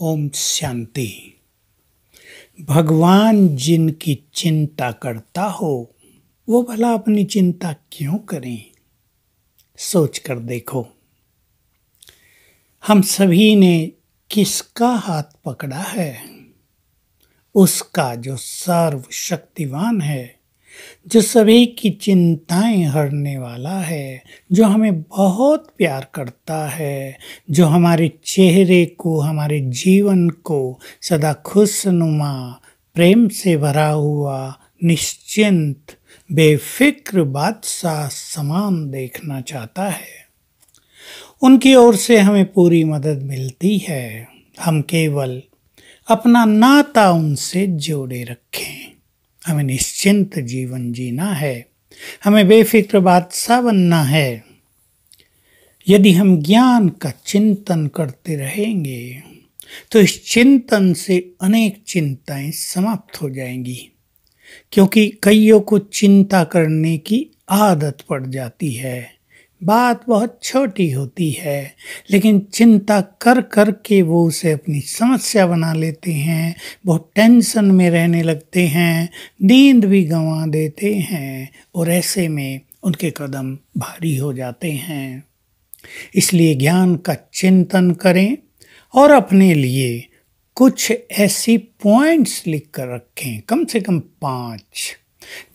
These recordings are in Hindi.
ओम शांति भगवान जिनकी चिंता करता हो वो भला अपनी चिंता क्यों करें सोच कर देखो हम सभी ने किसका हाथ पकड़ा है उसका जो सर्वशक्तिवान है जो सभी की चिंताएं हरने वाला है जो हमें बहुत प्यार करता है जो हमारे चेहरे को हमारे जीवन को सदा खुशनुमा प्रेम से भरा हुआ निश्चिंत बेफिक्र बादशाह समान देखना चाहता है उनकी ओर से हमें पूरी मदद मिलती है हम केवल अपना नाता उनसे जोड़े रखें हमें निश्चिंत जीवन जीना है हमें बेफिक्र बादशाह बनना है यदि हम ज्ञान का चिंतन करते रहेंगे तो इस चिंतन से अनेक चिंताएं समाप्त हो जाएंगी क्योंकि कईयों को चिंता करने की आदत पड़ जाती है बात बहुत छोटी होती है लेकिन चिंता कर कर के वो उसे अपनी समस्या बना लेते हैं बहुत टेंशन में रहने लगते हैं नींद भी गंवा देते हैं और ऐसे में उनके कदम भारी हो जाते हैं इसलिए ज्ञान का चिंतन करें और अपने लिए कुछ ऐसी पॉइंट्स लिख कर रखें कम से कम पाँच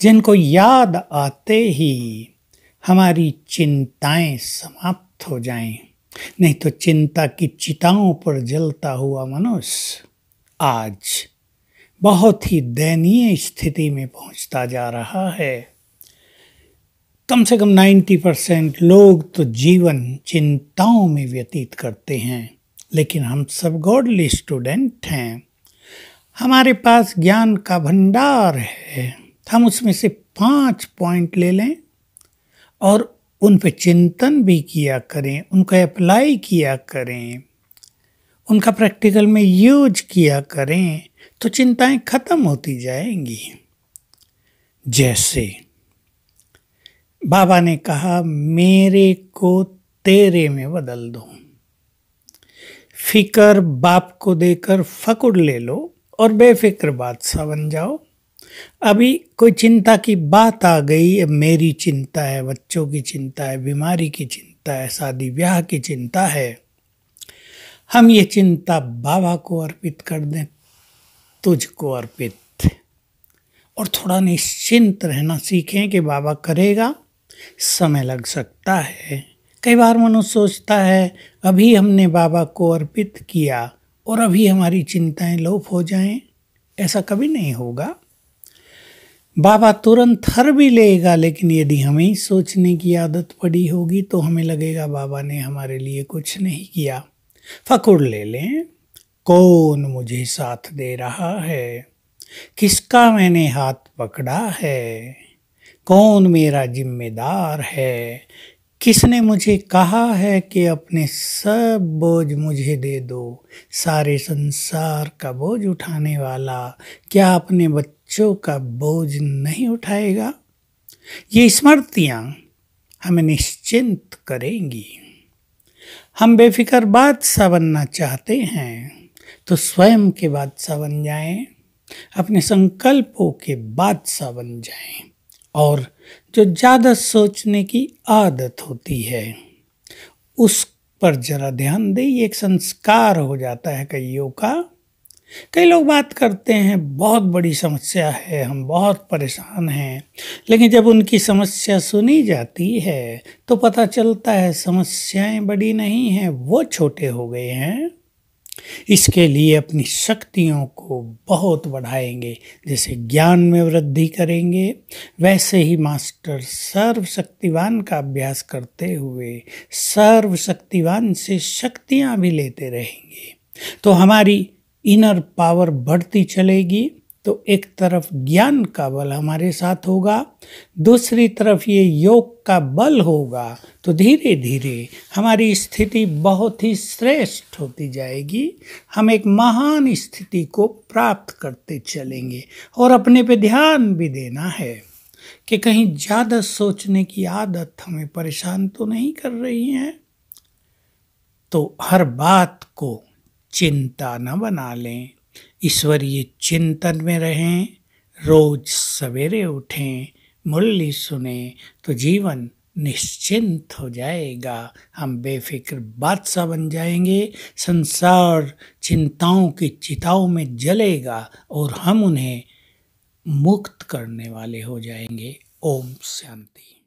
जिनको याद आते ही हमारी चिंताएं समाप्त हो जाएं नहीं तो चिंता की चिताओं पर जलता हुआ मनुष्य आज बहुत ही दयनीय स्थिति में पहुंचता जा रहा है कम से कम 90 परसेंट लोग तो जीवन चिंताओं में व्यतीत करते हैं लेकिन हम सब गॉडली स्टूडेंट हैं हमारे पास ज्ञान का भंडार है हम उसमें से पाँच पॉइंट ले लें और उन पर चिंतन भी किया करें उनका अप्लाई किया करें उनका प्रैक्टिकल में यूज किया करें तो चिंताएं खत्म होती जाएंगी जैसे बाबा ने कहा मेरे को तेरे में बदल दो फिकर बाप को देकर फकुड़ ले लो और बेफिक्र बादशाह बन जाओ अभी कोई चिंता की बात आ गई अब मेरी चिंता है बच्चों की चिंता है बीमारी की चिंता है शादी ब्याह की चिंता है हम ये चिंता बाबा को अर्पित कर दें तुझको अर्पित और थोड़ा निश्चिंत रहना सीखें कि बाबा करेगा समय लग सकता है कई बार मनुष्य सोचता है अभी हमने बाबा को अर्पित किया और अभी हमारी चिंताएं लोप हो जाएं ऐसा कभी नहीं होगा बाबा तुरंत थर भी लेगा लेकिन यदि हमें सोचने की आदत पड़ी होगी तो हमें लगेगा बाबा ने हमारे लिए कुछ नहीं किया फकुर ले लें कौन मुझे साथ दे रहा है किसका मैंने हाथ पकड़ा है कौन मेरा जिम्मेदार है किसने मुझे कहा है कि अपने सब बोझ मुझे दे दो सारे संसार का बोझ उठाने वाला क्या अपने बच्चों का बोझ नहीं उठाएगा ये स्मृतियाँ हमें निश्चिंत करेंगी हम बेफिक्र बादशाह बनना चाहते हैं तो स्वयं के बादशाह बन जाएं, अपने संकल्पों के बादशाह बन जाएं। और जो ज़्यादा सोचने की आदत होती है उस पर ज़रा ध्यान ये एक संस्कार हो जाता है कईयों का कई लोग बात करते हैं बहुत बड़ी समस्या है हम बहुत परेशान हैं लेकिन जब उनकी समस्या सुनी जाती है तो पता चलता है समस्याएं बड़ी नहीं हैं वो छोटे हो गए हैं इसके लिए अपनी शक्तियों को बहुत बढ़ाएंगे जैसे ज्ञान में वृद्धि करेंगे वैसे ही मास्टर सर्वशक्तिवान का अभ्यास करते हुए सर्वशक्तिवान से शक्तियाँ भी लेते रहेंगे तो हमारी इनर पावर बढ़ती चलेगी तो एक तरफ ज्ञान का बल हमारे साथ होगा दूसरी तरफ ये योग का बल होगा तो धीरे धीरे हमारी स्थिति बहुत ही श्रेष्ठ होती जाएगी हम एक महान स्थिति को प्राप्त करते चलेंगे और अपने पे ध्यान भी देना है कि कहीं ज़्यादा सोचने की आदत हमें परेशान तो नहीं कर रही है तो हर बात को चिंता न बना लें ईश्वरीय चिंतन में रहें रोज सवेरे उठें मुरली सुने तो जीवन निश्चिंत हो जाएगा हम बेफिक्र बादशाह बन जाएंगे संसार चिंताओं की चिताओं में जलेगा और हम उन्हें मुक्त करने वाले हो जाएंगे ओम शांति